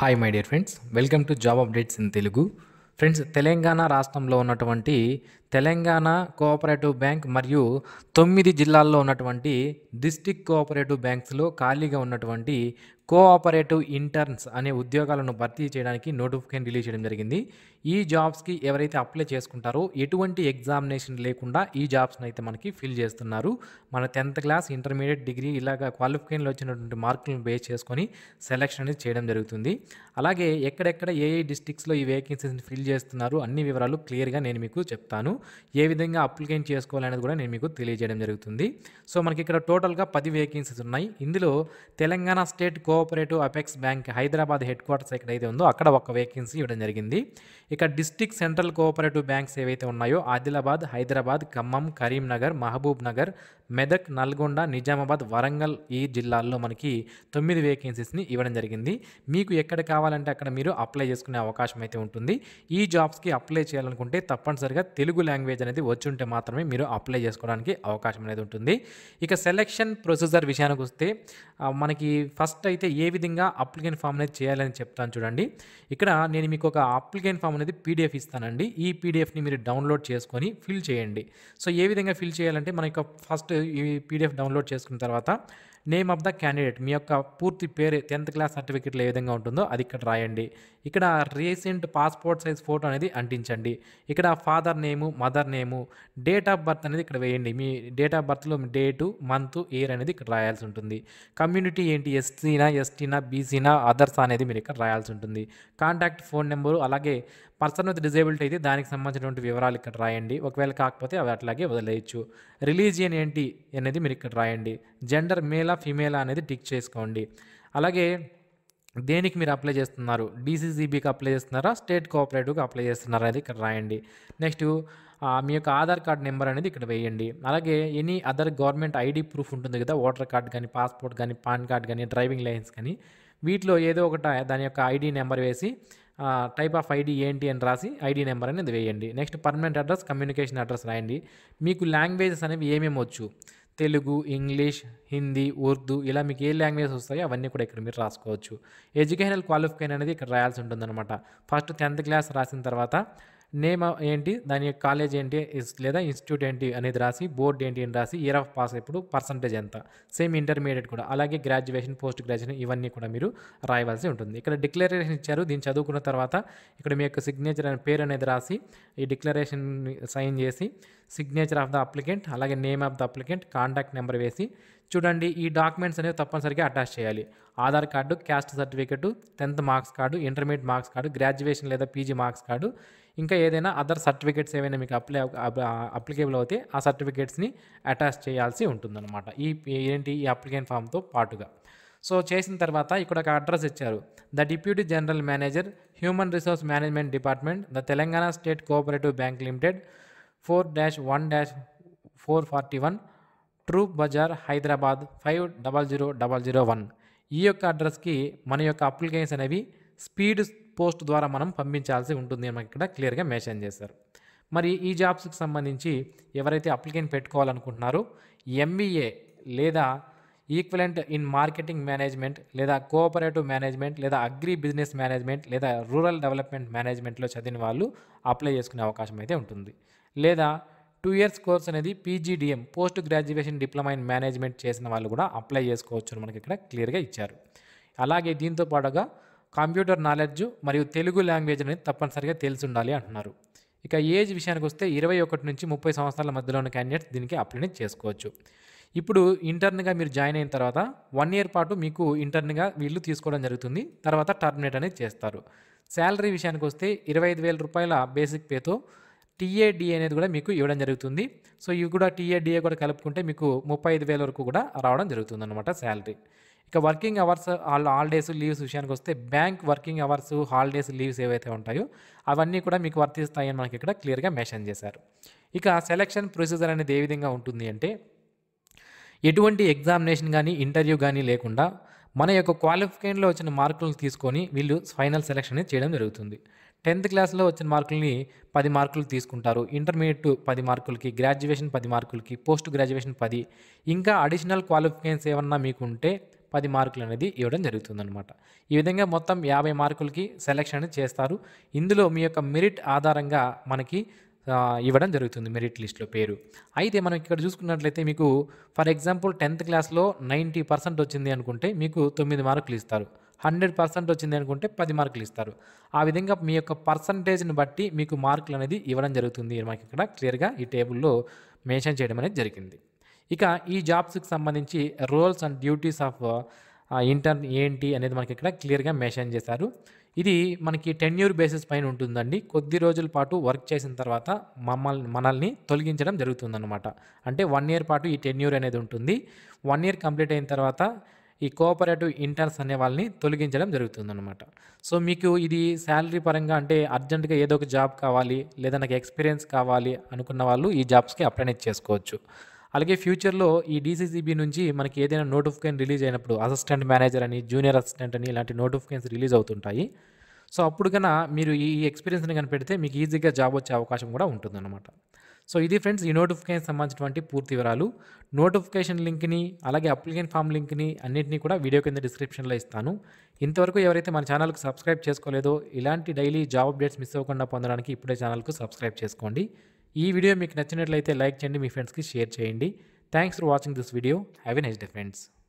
hi my dear friends welcome to job updates in Telugu friends Telangana రాష్ట్రంలో ఉన్నటువంటి Telangana cooperative bank మరియు తొమ్మిది జిల్లాల్లో ఉన్నటువంటి డిస్టిక్ కోఆపరేటివ్ బ్యాంక్స్లో ఖాళీగా ఉన్నటువంటి కోఆపరేటివ్ ఇంటర్న్స్ అనే ఉద్యోగాలను భర్తీ చేయడానికి నోటిఫికేషన్ రిలీజ్ చేయడం జరిగింది ఈ జాబ్స్కి ఎవరైతే అప్లై చేసుకుంటారో ఎటువంటి ఎగ్జామినేషన్ లేకుండా ఈ జాబ్స్ని అయితే మనకి ఫిల్ చేస్తున్నారు మన టెన్త్ క్లాస్ ఇంటర్మీడియట్ డిగ్రీ ఇలాగ క్వాలిఫికేషన్లు వచ్చినటువంటి మార్కులను బేస్ చేసుకొని సెలెక్షన్ అనేది చేయడం జరుగుతుంది అలాగే ఎక్కడెక్కడ ఏ ఏ డిస్టిక్స్లో ఈ వేకెన్సీస్ని ఫిల్ చేస్తున్నారు అన్ని వివరాలు క్లియర్గా నేను మీకు చెప్తాను ఏ విధంగా అప్లికేషన్ చేసుకోవాలనేది కూడా నేను మీకు తెలియజేయడం జరుగుతుంది సో మనకి ఇక్కడ టోటల్గా పది వేకెన్సీస్ ఉన్నాయి ఇందులో తెలంగాణ స్టేట్ కో cooperative apex bank Hyderabad headquarters ఎక్కడైతే ఉందో అక్కడ ఒక వేకెన్సీ ఇవ్వడం జరిగింది ఇక డిస్టిక్ సెంట్రల్ కోఆపరేటివ్ బ్యాంక్స్ ఏవైతే ఉన్నాయో ఆదిలాబాద్ హైదరాబాద్ ఖమ్మం కరీంనగర్ మహబూబ్ నగర్ మెదక్ నల్గొండ నిజామాబాద్ వరంగల్ ఈ జిల్లాల్లో మనకి తొమ్మిది వేకెన్సీస్ని ఇవ్వడం జరిగింది మీకు ఎక్కడ కావాలంటే అక్కడ మీరు అప్లై చేసుకునే అవకాశం అయితే ఉంటుంది ఈ జాబ్స్కి అప్లై చేయాలనుకుంటే తప్పనిసరిగా తెలుగు లాంగ్వేజ్ అనేది వచ్చుంటే మాత్రమే మీరు అప్లై చేసుకోవడానికి అవకాశం అనేది ఉంటుంది ఇక సెలెక్షన్ ప్రొసీజర్ విషయానికి వస్తే మనకి ఫస్ట్ అయితే అయితే ఏ విధంగా అప్లికేషన్ ఫామ్ అనేది చేయాలని చెప్తాను చూడండి ఇక్కడ నేను మీకు ఒక అప్లికేషన్ ఫామ్ అనేది పీడిఎఫ్ ఇస్తానండి ఈ పీడిఎఫ్ని మీరు డౌన్లోడ్ చేసుకొని ఫిల్ చేయండి సో ఏ విధంగా ఫిల్ చేయాలంటే మన యొక్క ఫస్ట్ ఈ పీడిఎఫ్ డౌన్లోడ్ చేసుకున్న తర్వాత నేమ్ ఆఫ్ ద క్యాండిడేట్ మీ యొక్క పూర్తి పేరు టెన్త్ క్లాస్ సర్టిఫికేట్లో ఏ విధంగా ఉంటుందో అది ఇక్కడ రాయండి ఇక్కడ రీసెంట్ పాస్పోర్ట్ సైజ్ ఫోటో అనేది అంటించండి ఇక్కడ father name mother name date of birth అనేది ఇక్కడ వేయండి మీ డేట్ ఆఫ్ బర్త్లో డేటు మంత్ ఇయర్ అనేది ఇక్కడ రాయాల్సి ఉంటుంది కమ్యూనిటీ ఏంటి ఎస్సీనా ఎస్టీనా బీసీనా అదర్స్ అనేది మీరు ఇక్కడ రాయాల్సి ఉంటుంది కాంటాక్ట్ ఫోన్ నెంబరు అలాగే పర్సన్ విత్ డిజేబిలిటీ అయితే దానికి సంబంధించినటువంటి వివరాలు ఇక్కడ రాయండి ఒకవేళ కాకపోతే అవి అట్లాగే వదిలేయచ్చు రిలీజియన్ ఏంటి అనేది మీరు ఇక్కడ రాయండి జెండర్ మేల్ మేలా ఫీమేలా అనేది టిక్ చేసుకోండి అలాగే దేనికి మీరు అప్లై చేస్తున్నారు డీసీజీబీకి అప్లై చేస్తున్నారా స్టేట్ కోఆపరేటివ్కి అప్లై చేస్తున్నారా అది ఇక్కడ రాయండి నెక్స్ట్ మీ యొక్క ఆధార్ కార్డ్ నెంబర్ అనేది ఇక్కడ వేయండి అలాగే any other government ID proof ఉంటుంది కదా ఓటర్ కార్డ్ కానీ పాస్పోర్ట్ కానీ పాన్ కార్డ్ కానీ డ్రైవింగ్ లైసెన్స్ కానీ వీటిలో ఏదో ఒకట దాని యొక్క ఐడి నెంబర్ వేసి టైప్ ఆఫ్ ఐడి ఏంటి అని రాసి ఐడి నెంబర్ అనేది వేయండి next permanent address communication address రాయండి మీకు లాంగ్వేజెస్ అనేవి ఏమేమి వచ్చు తెలుగు ఇంగ్లీష్ హిందీ ఉర్దూ ఇలా మీకు ఏ లాంగ్వేజ్ వస్తాయో అవన్నీ కూడా ఇక్కడ మీరు రాసుకోవచ్చు ఎడ్యుకేషనల్ క్వాలిఫికేషన్ అనేది ఇక్కడ రాయాల్సి ఉంటుందన్నమాట ఫస్ట్ టెన్త్ క్లాస్ రాసిన తర్వాత నేమ్ ఏంటి దాని కాలేజ్ ఏంటి లేదా ఇన్స్టిట్యూట్ ఏంటి అనేది రాసి బోర్డ్ ఏంటి అని రాసి ఇయర్ ఆఫ్ పాస్ ఇప్పుడు పర్సంటేజ్ ఎంత సేమ్ ఇంటర్మీడియట్ కూడా అలాగే గ్రాడ్యుయేషన్ పోస్ట్ గ్రాడ్యుయేషన్ ఇవన్నీ కూడా మీరు రాయవలసి ఉంటుంది ఇక్కడ డిక్లరేషన్ ఇచ్చారు దీన్ని చదువుకున్న తర్వాత ఇక్కడ మీ యొక్క సిగ్నేచర్ అనే పేరు అనేది రాసి ఈ డిక్లరేషన్ సైన్ చేసి సిగ్నేచర్ ఆఫ్ ద అప్లికెంట్ అలాగే name of the applicant contact number వేసి చూడండి ఈ డాక్యుమెంట్స్ అనేవి తప్పనిసరిగా అటాచ్ చేయాలి Aadhaar card caste certificate tenth marks card intermediate marks card graduation లేదా పీజీ మార్క్స్ కార్డు ఇంకా ఏదైనా అదర్ సర్టిఫికేట్స్ ఏమైనా మీకు అప్లై అప్లికేబుల్ అవుతే ఆ సర్టిఫికేట్స్ని అటాచ్ చేయాల్సి ఉంటుందన్నమాట ఈ ఏంటి ఈ అప్లికేషన్ ఫామ్తో పాటుగా సో చేసిన తర్వాత ఇక్కడ ఒక అడ్రస్ ఇచ్చారు the deputy general manager human resource management department the Telangana state cooperative bank limited four dash one dash four forty one Troop Bazaar Hyderabad five double zero double zero one ఈ యొక్క అడ్రస్కి మన యొక్క అప్లికేషన్స్ అనేవి స్పీడ్ పోస్ట్ ద్వారా మనం పంపించాల్సి ఉంటుంది అని ఇక్కడ క్లియర్గా మెన్షన్ చేశారు మరి ఈ జాబ్స్కి సంబంధించి ఎవరైతే అప్లికేషన్ పెట్టుకోవాలనుకుంటున్నారో ఎంబీఏ లేదా ఈక్వలెంట్ ఇన్ మార్కెటింగ్ మేనేజ్మెంట్ లేదా కోఆపరేటివ్ మేనేజ్మెంట్ లేదా అగ్రి బిజినెస్ మేనేజ్మెంట్ లేదా రూరల్ డెవలప్మెంట్ మేనేజ్మెంట్లో చదివిన వాళ్ళు అప్లై చేసుకునే అవకాశం అయితే ఉంటుంది లేదా టూ ఇయర్స్ కోర్స్ అనేది PGDM post graduation diploma in management చేసిన వాళ్ళు కూడా అప్లై చేసుకోవచ్చు మనకి ఇక్కడ క్లియర్గా ఇచ్చారు అలాగే దీంతో పాటుగా కంప్యూటర్ నాలెడ్జ్ మరియు తెలుగు లాంగ్వేజ్ అనేది తప్పనిసరిగా తెలిసి ఉండాలి అంటున్నారు ఇక ఏజ్ విషయానికి వస్తే ఇరవై ఒకటి నుంచి ముప్పై సంవత్సరాల మధ్యలోని క్యాండిడేట్స్ దీనికి అప్లై చేసుకోవచ్చు ఇప్పుడు ఇంటర్న్గా మీరు జాయిన్ అయిన తర్వాత వన్ ఇయర్ పాటు మీకు ఇంటర్న్గా వీళ్ళు తీసుకోవడం జరుగుతుంది తర్వాత టర్మినేట్ అనేది చేస్తారు శాలరీ విషయానికి వస్తే ఇరవై ఐదు వేల రూపాయల బేసిక్ పేతో టీఏడిఏ అనేది కూడా మీకు ఇవ్వడం జరుగుతుంది సో ఇవి కూడా టీఏడిఏ కూడా కలుపుకుంటే మీకు ముప్పై ఐదు వేల వరకు కూడా రావడం జరుగుతుంది అనమాట శాలరీ ఇక వర్కింగ్ అవర్స్ వాళ్ళ హాలిడేస్ లీవ్స్ విషయానికి వస్తే bank working hours holidays leaves ఏవైతే ఉంటాయో అవన్నీ కూడా మీకు వర్తిస్తాయని మనకి ఇక్కడ క్లియర్గా మెన్షన్ చేశారు ఇక సెలక్షన్ ప్రొసీజర్ అనేది ఏ విధంగా ఉంటుంది అంటే ఎటువంటి ఎగ్జామినేషన్ కానీ ఇంటర్వ్యూ కానీ లేకుండా మన యొక్క క్వాలిఫికేషన్లో వచ్చిన మార్కులను తీసుకొని వీళ్ళు ఫైనల్ సెలక్షన్ అనేది చేయడం జరుగుతుంది టెన్త్ క్లాస్లో వచ్చిన మార్కుల్ని పది మార్కులు తీసుకుంటారు ఇంటర్మీడియట్ పది మార్కులకి గ్రాడ్యుయేషన్ పది మార్కులకి పోస్ట్ గ్రాడ్యుయేషన్ పది ఇంకా అడిషనల్ క్వాలిఫికేషన్స్ ఏమన్నా మీకు ఉంటే పది మార్కులు అనేది ఇవ్వడం జరుగుతుందనమాట ఈ విధంగా మొత్తం యాభై మార్కులకి సెలెక్షన్ చేస్తారు ఇందులో మీ యొక్క మెరిట్ ఆధారంగా మనకి ఇవ్వడం జరుగుతుంది మెరిట్ లిస్ట్లో పేరు అయితే మనం ఇక్కడ చూసుకున్నట్లయితే మీకు ఫర్ ఎగ్జాంపుల్ టెన్త్ క్లాస్లో నైంటీ పర్సెంట్ వచ్చింది అనుకుంటే మీకు తొమ్మిది మార్కులు ఇస్తారు హండ్రెడ్ పర్సెంట్ వచ్చింది అనుకుంటే పది మార్కులు ఇస్తారు ఆ విధంగా మీ యొక్క పర్సంటేజ్ని బట్టి మీకు మార్కులు అనేది ఇవ్వడం జరుగుతుంది మనకి ఇక్కడ క్లియర్గా ఈ టేబుల్లో మెన్షన్ చేయడం అనేది జరిగింది ఇక ఈ జాబ్స్కి సంబంధించి roles and duties of intern ఏంటి అనేది మనకి ఇక్కడ క్లియర్గా మెన్షన్ చేశారు ఇది మనకి టెన్యూర్ బేసిస్ పైన ఉంటుందండి కొద్ది రోజుల పాటు వర్క్ చేసిన తర్వాత మమ్మల్ని మనల్ని తొలగించడం జరుగుతుందన్నమాట అంటే వన్ ఇయర్ పాటు ఈ టెన్యూర్ అనేది ఉంటుంది వన్ ఇయర్ కంప్లీట్ అయిన తర్వాత ఈ కోఆపరేటివ్ ఇంటర్న్స్ అనే వాళ్ళని తొలగించడం అనమాట సో మీకు ఇది శాలరీ పరంగా అంటే అర్జెంటుగా ఏదో ఒక జాబ్ కావాలి లేదా నాకు ఎక్స్పీరియన్స్ కావాలి అనుకున్న వాళ్ళు ఈ జాబ్స్కి అప్లై చేసుకోవచ్చు అలాగే ఫ్యూచర్లో ఈ డీసీసీబీ నుంచి మనకి ఏదైనా నోటిఫికేషన్ రిలీజ్ అయినప్పుడు అసిస్టెంట్ మేనేజర్ అని జూనియర్ అసిస్టెంట్ అని ఇలాంటి నోటిఫికేషన్స్ రిలీజ్ అవుతుంటాయి సో అప్పుడు కన్నా మీరు ఈ ఎక్స్పీరియన్స్ని కనిపెడితే మీకు ఈజీగా జాబ్ వచ్చే అవకాశం కూడా ఉంటుందన్నమాట సో ఇది ఫ్రెండ్స్ ఈ నోటిఫికేషన్ సంబంధించినటువంటి పూర్తి వివరాలు నోటిఫికేషన్ లింక్ని అలాగే అప్లికేషన్ ఫామ్ లింక్ని అన్నింటినీ కూడా వీడియో కింద డిస్క్రిప్షన్లో ఇస్తాను ఇంతవరకు ఎవరైతే మన ఛానల్కు సబ్స్క్రైబ్ చేసుకోలేదో ఇలాంటి డైలీ జాబ్ అప్డేట్స్ మిస్ అవ్వకుండా పొందడానికి ఇప్పుడే ఛానల్కు సబ్స్క్రైబ్ చేసుకోండి ఈ వీడియో మీకు నచ్చినట్లయితే లైక్ చేయండి మీ ఫ్రెండ్స్కి షేర్ చేయండి thanks for watching this video have an nice day